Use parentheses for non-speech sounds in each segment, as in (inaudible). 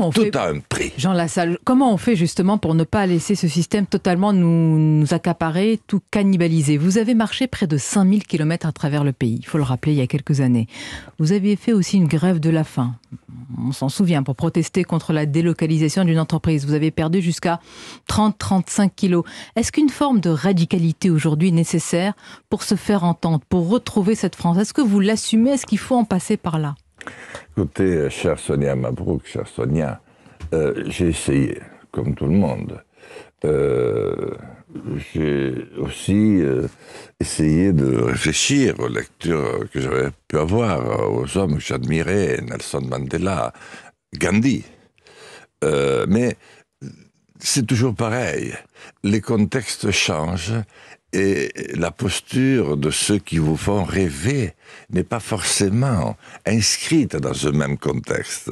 on Tout fait, un prix. Jean Lassalle, comment on fait justement pour ne pas laisser ce système totalement nous, nous accaparer, tout cannibaliser Vous avez marché près de 5000 km à travers le pays, il faut le rappeler, il y a quelques années. Vous aviez fait aussi une grève de la faim, on s'en souvient, pour protester contre la délocalisation d'une entreprise. Vous avez perdu jusqu'à 30-35 kilos. Est-ce qu'une forme de radicalité aujourd'hui est nécessaire pour se faire entendre, pour retrouver cette France Est-ce que vous l'assumez Est-ce qu'il faut en passer par là Écoutez, euh, chère Sonia Mabrouk, chère Sonia, euh, j'ai essayé, comme tout le monde. Euh, j'ai aussi essayé de réfléchir aux lectures que j'avais pu avoir, aux hommes que j'admirais, Nelson Mandela, Gandhi. mais c'est toujours pareil. Les contextes changent et la posture de ceux qui vous font rêver n'est pas forcément inscrite dans ce même contexte.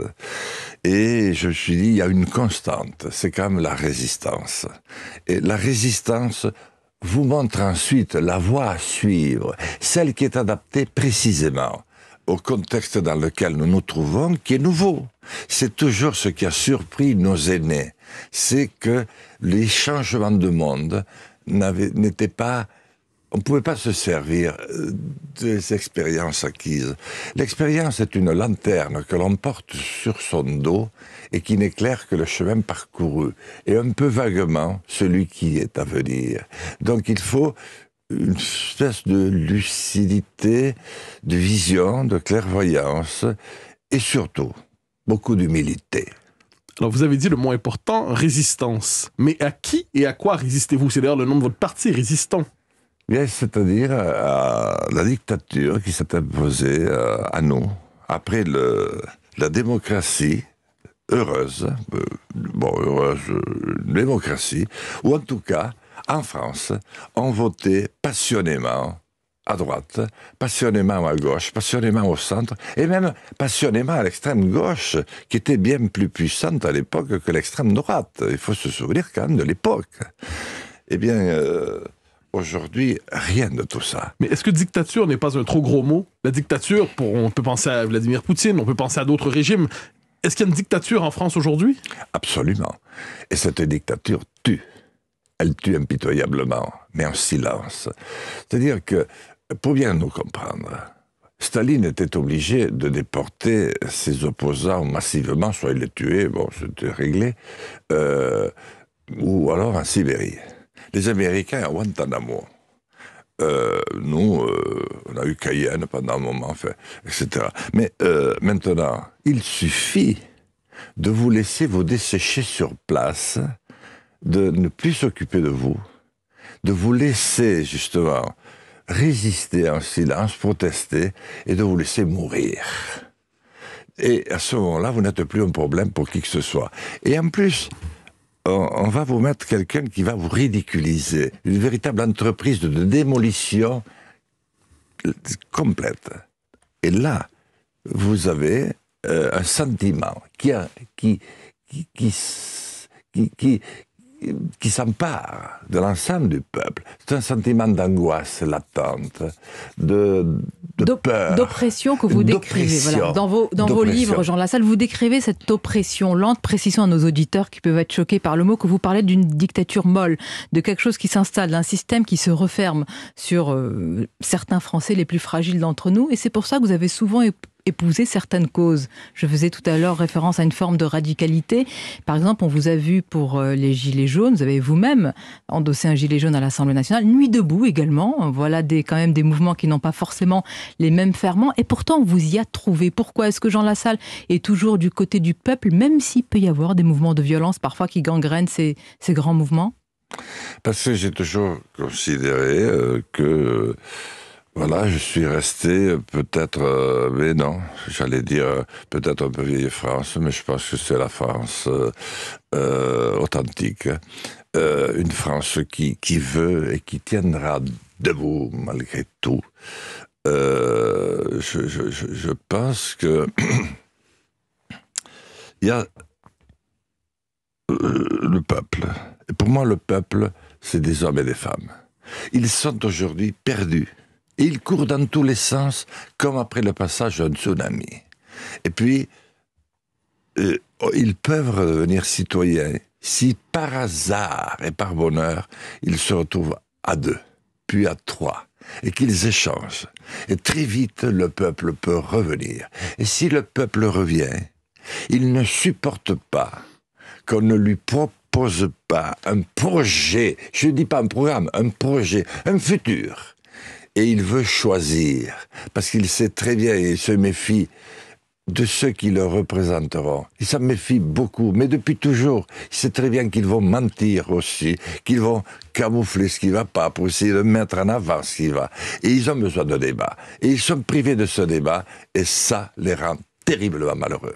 Et je suis dit, il y a une constante, c'est quand même la résistance. Et la résistance vous montre ensuite la voie à suivre, celle qui est adaptée précisément au contexte dans lequel nous nous trouvons, qui est nouveau. C'est toujours ce qui a surpris nos aînés, c'est que les changements de monde n'était pas on ne pouvait pas se servir euh, des expériences acquises. L'expérience est une lanterne que l'on porte sur son dos et qui n'éclaire que le chemin parcouru et un peu vaguement celui qui est à venir. Donc il faut une espèce de lucidité, de vision, de clairvoyance et surtout beaucoup d'humilité. Alors, vous avez dit le mot important, résistance. Mais à qui et à quoi résistez-vous C'est d'ailleurs le nom de votre parti, Résistant. c'est-à-dire euh, à la dictature qui s'est imposée euh, à nous. Après la démocratie heureuse, euh, bon, heureuse démocratie, ou en tout cas, en France, on votait passionnément à droite, passionnément à gauche, passionnément au centre, et même passionnément à l'extrême gauche, qui était bien plus puissante à l'époque que l'extrême droite. Il faut se souvenir quand même de l'époque. Eh bien, euh, aujourd'hui, rien de tout ça. Mais est-ce que dictature n'est pas un trop gros mot La dictature, pour, on peut penser à Vladimir Poutine, on peut penser à d'autres régimes. Est-ce qu'il y a une dictature en France aujourd'hui Absolument. Et cette dictature tue. Elle tue impitoyablement, mais en silence. C'est-à-dire que pour bien nous comprendre, Staline était obligé de déporter ses opposants massivement, soit il les tuait, bon, c'était réglé, euh, ou alors en Sibérie. Les Américains à Guantanamo. Euh, nous, euh, on a eu Cayenne pendant un moment, enfin, etc. Mais maintenant, il suffit de vous laisser vous dessécher sur place, de ne plus s'occuper de vous, de vous laisser justement résister en silence, protester et de vous laisser mourir. Et à ce moment-là, vous n'êtes plus un problème pour qui que ce soit. Et en plus, on, va vous mettre quelqu'un qui va vous ridiculiser. Une véritable entreprise de démolition complète. Et là, vous avez euh, un sentiment qui, a, qui, qui, qui, qui, qui s'empare de l'ensemble du peuple. C'est un sentiment d'angoisse latente, de, peur. D'oppression que vous décrivez. Dans, vos, livres, Jean Lassalle, vous décrivez cette oppression lente, précisons à nos auditeurs qui peuvent être choqués par le mot que vous parlez d'une dictature molle, de quelque chose qui s'installe, d'un système qui se referme sur euh, certains Français les plus fragiles d'entre nous. Et c'est pour ça que vous avez souvent épouser certaines causes. Je faisais tout à l'heure référence à une forme de radicalité. Par exemple, on vous a vu pour euh, les Gilets jaunes, vous avez vous-même endossé un Gilet jaune à l'Assemblée nationale, Nuit debout également. Voilà des, quand même des mouvements qui n'ont pas forcément les mêmes ferments et pourtant vous y a trouvé. Pourquoi est-ce que Jean Lassalle est toujours du côté du peuple, même s'il peut y avoir des mouvements de violence parfois qui gangrènent ces, ces grands mouvements Parce que j'ai toujours considéré euh, que euh, voilà, je suis resté euh, peut-être, euh, mais non, j'allais dire euh, peut-être un peu vieille France, mais je pense que c'est la France authentique. Hein. une France qui, veut et qui tiendra debout malgré tout. Je, pense que (clears throat) il y a le peuple. Et pour moi, le peuple, c'est des hommes et des femmes. Ils sont aujourd'hui perdus ils il dans tous les sens, comme après le passage d'un tsunami. Et puis, euh, oh, ils peuvent redevenir citoyens si par hasard et par bonheur, ils se retrouvent à deux, puis à trois, et qu'ils échangent. Et très vite, le peuple peut revenir. Et si le peuple revient, il ne supporte pas qu'on ne lui propose pas un projet, je ne dis pas un programme, un projet, un futur et il veut choisir, parce qu'il sait très bien et il se méfie de ceux qui le représenteront. Il s'en méfie beaucoup, mais depuis toujours, il sait très bien qu'ils vont mentir aussi, qu'ils vont camoufler ce qui va pas pour essayer de mettre en avant ce qui va. Et ils ont besoin de débat. Et ils sont privés de ce débat, et ça les rend terriblement malheureux.